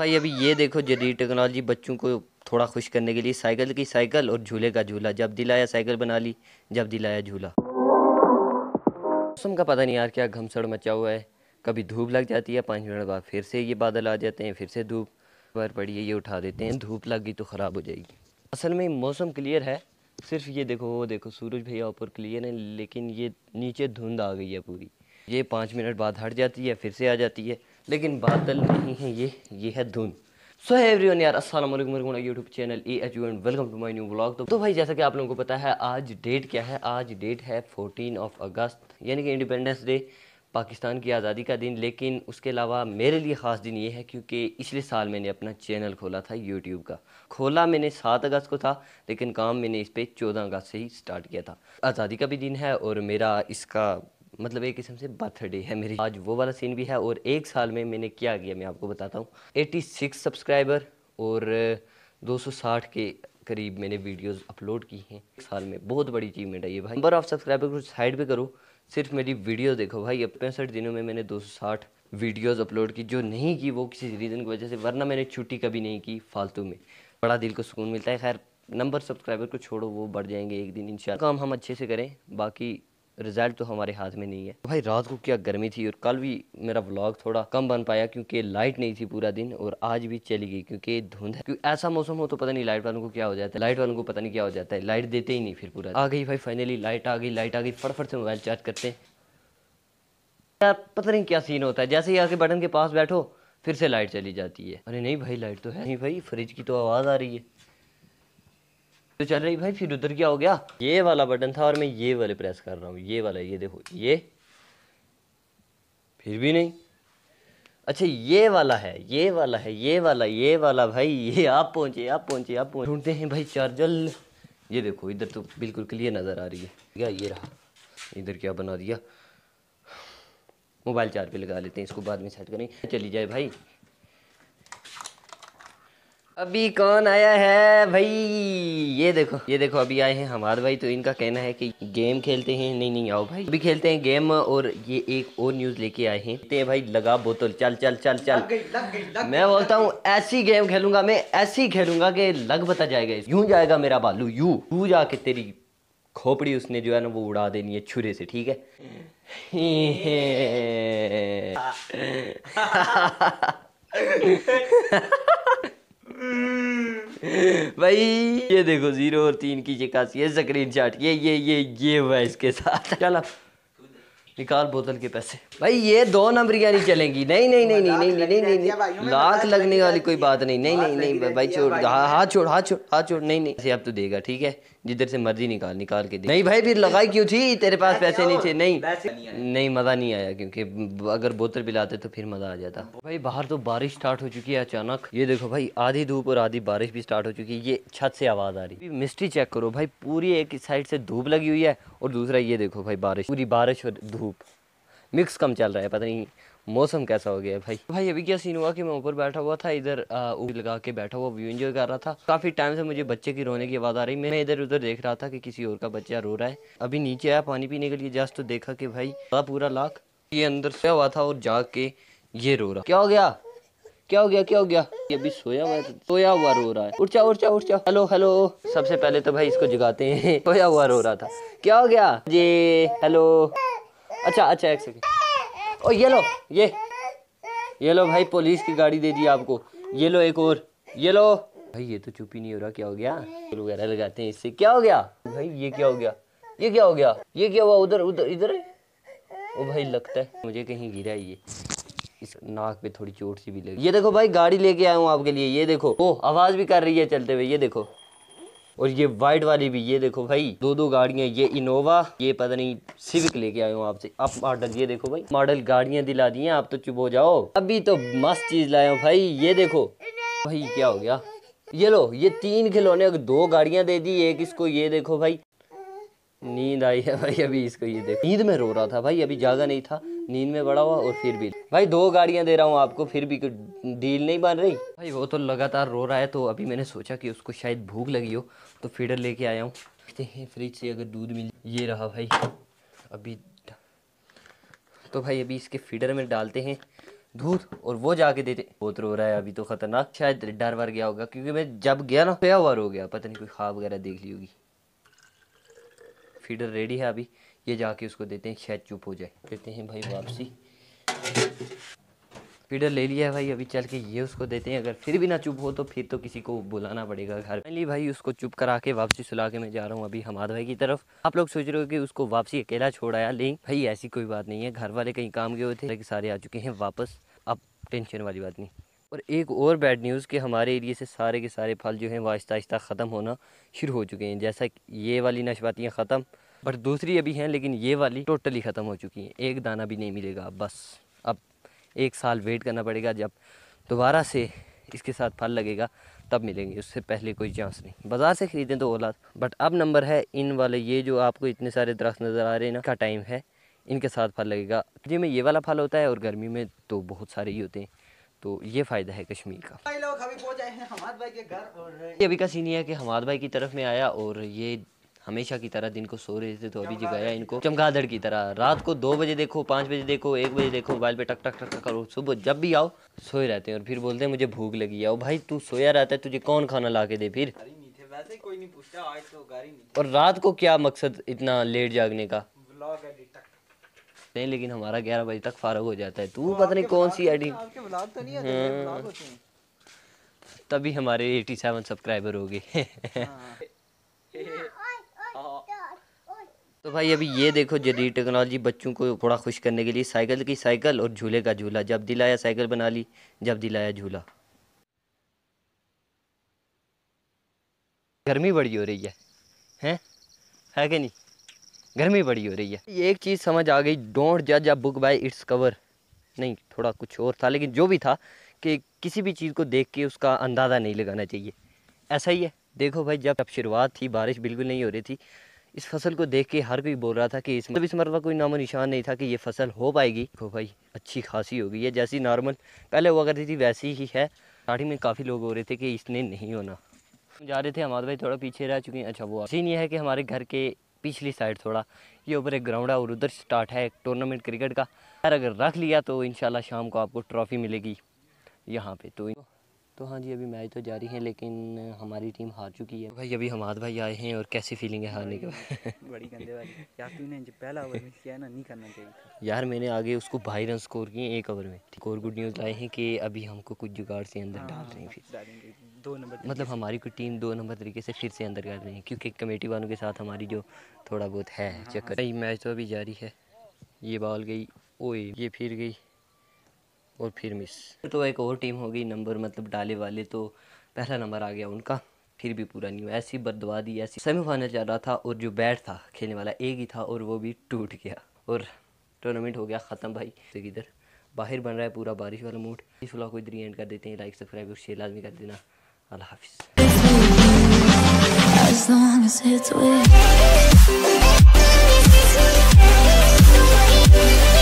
भाई अभी ये देखो जदीद टेक्नोलॉजी बच्चों को थोड़ा खुश करने के लिए साइकिल की साइकिल और झूले का झूला जब दिलाया साइकिल बना ली जब दिलाया झूला मौसम का पता नहीं यार क्या घमसड़ मचा हुआ है कभी धूप लग जाती है पाँच मिनट बाद फिर से ये बादल आ जाते हैं फिर से धूप बार पड़ी है ये उठा देते हैं धूप लग गई तो ख़राब हो जाएगी असल में मौसम क्लियर है सिर्फ ये देखो वो देखो सूरज भैया ऊपर क्लियर है लेकिन ये नीचे धुंध आ गई है पूरी ये पाँच मिनट बाद हट जाती है फिर से आ जाती है लेकिन बादल नहीं है ये ये है धुंध सो है वन यार असल YouTube channel A H and welcome to my new blog तो, तो भाई जैसा कि आप लोगों को पता है आज डेट क्या है आज डेट है 14 ऑफ अगस्त यानी कि इंडिपेंडेंस डे पाकिस्तान की आज़ादी का दिन लेकिन उसके अलावा मेरे लिए ख़ास दिन ये है क्योंकि पिछले साल मैंने अपना चैनल खोला था यूट्यूब का खोला मैंने सात अगस्त को था लेकिन काम मैंने इस पर चौदह अगस्त से ही स्टार्ट किया था आज़ादी का भी दिन है और मेरा इसका मतलब एक किस्म से बर्थडे है मेरी आज वो वाला सीन भी है और एक साल में मैंने क्या किया मैं आपको बताता हूँ 86 सब्सक्राइबर और 260 के करीब मैंने वीडियोस अपलोड की हैं एक साल में बहुत बड़ी अचीवमेंट है ये भाई नंबर ऑफ सब्सक्राइबर को साइड पर करो सिर्फ मेरी वीडियो देखो भाई अब पैंसठ दिनों में मैंने दो वीडियोस अपलोड की जो नहीं की वो किसी रीज़न की वजह से वरना मैंने छुट्टी कभी नहीं की फालतू में बड़ा दिल को सुकून मिलता है खैर नंबर सब्सक्राइबर को छोड़ो वो बढ़ जाएंगे एक दिन इन काम हम अच्छे से करें बाकी रिज़ल्ट तो हमारे हाथ में नहीं है तो भाई रात को क्या गर्मी थी और कल भी मेरा व्लॉग थोड़ा कम बन पाया क्योंकि लाइट नहीं थी पूरा दिन और आज भी चली गई क्योंकि धुंध है क्योंकि ऐसा मौसम हो तो पता नहीं लाइट वालों को क्या हो जाता है लाइट वालों को पता नहीं क्या हो जाता है लाइट देते ही नहीं फिर पूरा आ गई भाई फाइनली लाइट आ गई लाइट आ गई फटफट से मोबाइल चार्ज करते हैं यार पता नहीं क्या सीन होता है जैसे ही आके बटन के पास बैठो फिर से लाइट चली जाती है अरे नहीं भाई लाइट तो है नहीं भाई फ्रिज की तो आवाज़ आ रही है तो चल रही भाई फिर उधर क्या हो गया ये वाला बटन था और मैं ये वाले प्रेस कर रहा हूँ ये वाला ये देखो ये फिर भी नहीं अच्छा ये वाला है ये वाला है ये वाला ये वाला भाई ये आप पहुँचे आप पहुँचे आप पहुँच ढूंढते हैं भाई चार्जर ये देखो इधर तो बिल्कुल क्लियर नज़र आ रही है क्या ये रहा इधर क्या बना दिया मोबाइल चार्ज पे लगा लेते हैं इसको बाद में सेट करें चली जाए भाई अभी कौन आया है भाई ये देखो ये देखो अभी आए हैं हमारे भाई तो इनका कहना है कि गेम खेलते हैं नहीं नहीं आओ भाई अभी खेलते हैं गेम और ये एक और न्यूज लेके आए हैं ते भाई लगा बोतल चल चल चल चल लग लग मैं बोलता हूँ ऐसी गेम खेलूंगा मैं ऐसी खेलूंगा कि लग बता जाएगा यूं जाएगा मेरा बालू यू तू जाके तेरी खोपड़ी उसने जो है ना वो उड़ा देनी है छुरे से ठीक है भाई ये देखो जीरो और तीन की चिकासी है स्क्रीन शॉट ये ये ये ये हुआ इसके साथ चलो निकाल बोतल के पैसे भाई ये दो नंबरियाँ नहीं चलेंगी नहीं नहीं नहीं नहीं नहीं नहीं नहीं लाख लगने वाली कोई बात नहीं नहीं नहीं नहीं भाई छोड़ हाथ हाँ, छोड़ हाथ छोड़ हाथ छोड़ नहीं नहीं अब तो देगा ठीक है जिधर से मर्जी निकाल निकाल के दे नहीं भाई फिर लगाई क्यों थी तेरे पास पैसे नहीं थे नहीं नहीं मज़ा नहीं आया क्योंकि अगर बोतल पिलाते तो फिर मज़ा आ जाता भाई बाहर तो बारिश स्टार्ट हो चुकी है अचानक ये देखो भाई आधी धूप और आधी बारिश भी स्टार्ट हो चुकी है ये छत से आवाज़ आ रही है मिस्ट्री चेक करो भाई पूरी एक साइड से धूप लगी हुई है और दूसरा ये देखो भाई बारिश पूरी बारिश और धूप मिक्स कम चल रहा है पता नहीं मौसम कैसा हो गया है भाई भाई अभी क्या सीन हुआ कि मैं ऊपर बैठा हुआ था इधर लगा के बैठा हुआ व्यू एंजॉय कर रहा था काफ़ी टाइम से मुझे बच्चे की रोने की आवाज़ आ रही मैं इधर उधर देख रहा था कि किसी और का बच्चा रो रहा है अभी नीचे आया पानी पीने के लिए जस्ट तो देखा कि भाई पूरा लाख ये अंदर सोया हुआ था और जाके ये रो रहा क्या हो गया क्या हो गया क्या हो गया ये अभी सोया हुआ है तो सोया हुआ रो रहा है उठ जा उठ जा उठ जा हेलो हेलो सबसे पहले तो भाई इसको जगाते हैं सोया हुआ रो रहा था क्या हो गया जी हेलो अच्छा अच्छा एक सेकेंड और ये लो ये ये लो भाई पुलिस की गाड़ी दे दी आपको ये लो एक और ये लो भाई ये तो चुप ही नहीं हो रहा क्या हो गया वगैरह लगाते हैं इससे क्या हो गया भाई ये क्या हो गया ये क्या हो गया ये क्या हुआ उधर उधर इधर ओ भाई लगता है मुझे कहीं गिरा ये इस नाक पे थोड़ी चोट सी भी लगी ये देखो भाई गाड़ी लेके आया हूँ आपके लिए ये देखो ओ आवाज भी कर रही है चलते हुए ये देखो और ये वाइट वाली भी ये देखो भाई दो दो गाड़िया ये इनोवा ये पता नहीं सिविक लेके आयो आपसे अब मॉडल ये देखो भाई मॉडल गाड़िया दिला दी आप तो चुप हो जाओ अभी तो मस्त चीज़ लाए भाई ये देखो भाई क्या हो गया ये लो ये तीन खिलौने दो गाड़िया दे दी एक इसको ये देखो भाई नींद आई है भाई अभी इसको ये देखो नींद में रो रहा था भाई अभी जागा नहीं था नींद में बड़ा हुआ और फिर भी भाई दो गाड़ियां दे रहा हूँ आपको फिर भी डील नहीं बन रही भाई वो तो लगातार रो रहा है तो अभी मैंने सोचा कि उसको शायद भूख लगी हो तो फीडर लेके आया हूँ फ्रिज से अगर दूध मिल ये रहा भाई अभी तो भाई अभी इसके फीडर में डालते हैं दूध और वो जाके देते बहुत रो रहा है अभी तो खतरनाक शायद डर वर गया होगा क्योंकि मैं जब गया ना पे हुआ रो गया पता नहीं कोई खाब वगैरह देख ली होगी फीडर रेडी है अभी ये जाके उसको देते हैं शायद चुप हो जाए देते हैं भाई वापसी फीडर ले लिया है भाई अभी चल के ये उसको देते हैं अगर फिर भी ना चुप हो तो फिर तो किसी को बुलाना पड़ेगा घर पहले भाई उसको चुप करा के वापसी सुला के मैं जा रहा हूँ अभी हमाद भाई की तरफ आप लोग सोच रहे हो कि उसको वापसी अकेला छोड़ाया लेकिन भाई ऐसी कोई बात नहीं है घर वाले कहीं काम गए हुए थे सारे आ चुके हैं वापस अब टेंशन वाली बात नहीं और एक और बैड न्यूज़ कि हमारे एरिए से सारे के सारे फल जो हैं वह आहिस्ता आहिस्ता ख़त्म होना शुरू हो चुके हैं जैसा ये वाली नशवातियाँ ख़त्म बट दूसरी अभी हैं लेकिन ये वाली टोटली ख़त्म हो चुकी हैं एक दाना भी नहीं मिलेगा बस अब एक साल वेट करना पड़ेगा जब दोबारा से इसके साथ फल लगेगा तब मिलेंगे उससे पहले कोई चांस नहीं बाज़ार से ख़रीदें तो औलाद बट अब नंबर है इन वाले ये जो आपको इतने सारे दरख्त नज़र आ रहे हैं ना का टाइम है इनके साथ फल लगेगा जी में ये वाला फल होता है और गर्मी में तो बहुत सारे ही होते हैं तो ये फ़ायदा है कश्मीर का भाई लोग अभी पहुंच आए हैं हमाद भाई के घर और ये अभी का सीन ये है कि हमाद भाई की तरफ में आया और ये हमेशा की तरह दिन को सो रहे थे तो अभी जगाया इनको चमगादड़ की तरह रात को दो बजे देखो पाँच बजे देखो एक बजे देखो मोबाइल पे टक टक टक टक करो सुबह जब भी आओ सोए रहते हैं और फिर बोलते हैं मुझे भूख लगी आओ भाई तू सोया रहता है तुझे कौन खाना ला के दे फिर तो और रात को क्या मकसद इतना लेट जागने का नहीं लेकिन हमारा ग्यारह बजे तक फारग हो जाता है तू पता नहीं कौन सी एडिट तो हाँ। तभी हमारे 87 सब्सक्राइबर हो गए हाँ। तो भाई अभी ये देखो जदीद टेक्नोलॉजी बच्चों को थोड़ा खुश करने के लिए साइकिल की साइकिल और झूले का झूला जब दिलाया साइकिल बना ली जब दिलाया झूला गर्मी बड़ी हो रही है हैं है कि नहीं गर्मी बड़ी हो रही है एक चीज़ समझ आ गई डोंट जज a book by its cover नहीं थोड़ा कुछ और था लेकिन जो भी था कि किसी भी चीज़ को देख के उसका अंदाज़ा नहीं लगाना चाहिए ऐसा ही है देखो भाई जब शुरुआत थी बारिश बिल्कुल नहीं हो रही थी इस फसल को देख के हर कोई बोल रहा था कि इस मतलब इस मरतबा कोई नामो निशान नहीं था कि ये फसल हो पाएगी हो भाई अच्छी खासी हो गई है जैसी नॉर्मल पहले हुआ करती थी वैसी ही है स्टार्टिंग में काफ़ी लोग हो रहे थे कि इसने नहीं होना जा रहे थे हमारे भाई थोड़ा पीछे रह चुके हैं अच्छा वो सीन ये है कि हमारे घर के पिछली साइड थोड़ा ये ऊपर एक ग्राउंड है और उधर स्टार्ट है एक टूर्नामेंट क्रिकेट का अगर रख लिया तो इन शाम को आपको ट्रॉफ़ी मिलेगी यहाँ पर तो तो हाँ जी अभी मैच तो जारी है लेकिन हमारी टीम हार चुकी है भाई अभी हमाद भाई आए हैं और कैसी फीलिंग है हारने के बाद बड़ी गंदे वाली यार तूने जो पहला ओवर मिस किया ना नहीं करना चाहिए यार मैंने आगे उसको भाई रन स्कोर किए एक ओवर में और गुड न्यूज़ आए हैं कि अभी हमको कुछ जुगाड़ से अंदर डाल रहे हैं हाँ, फिर दो नंबर मतलब हमारी कोई टीम दो नंबर तरीके से फिर से अंदर कर रही है क्योंकि कमेटी वालों के साथ हमारी जो थोड़ा बहुत है हाँ, चक्कर मैच हाँ। तो अभी जारी है ये बॉल गई ओए ये फिर गई और फिर मिस तो एक और टीम होगी नंबर मतलब डाले वाले तो पहला नंबर आ गया उनका फिर भी पूरा नहीं हुआ ऐसी बदवा दी ऐसी सेमीफाइनल चल रहा था और जो बैट था खेलने वाला एक ही था और वो भी टूट गया और टूर्नामेंट हो गया ख़त्म भाई तो इधर बाहर बन रहा है पूरा बारिश वाला मूड इस ब्लॉग को इधर एंड कर देते हैं लाइक सब्सक्राइब और शेयर लाजमी कर देना अल्लाह हाफिज़